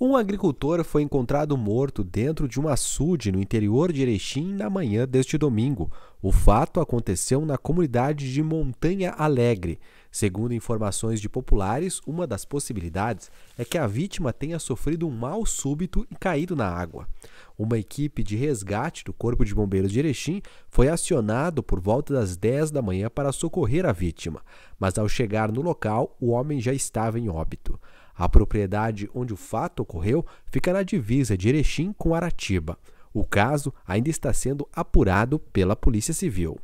Um agricultor foi encontrado morto dentro de um açude no interior de Erechim na manhã deste domingo. O fato aconteceu na comunidade de Montanha Alegre. Segundo informações de populares, uma das possibilidades é que a vítima tenha sofrido um mal súbito e caído na água. Uma equipe de resgate do Corpo de Bombeiros de Erechim foi acionado por volta das 10 da manhã para socorrer a vítima, mas ao chegar no local, o homem já estava em óbito. A propriedade onde o fato ocorreu fica na divisa de Erechim com Aratiba. O caso ainda está sendo apurado pela Polícia Civil.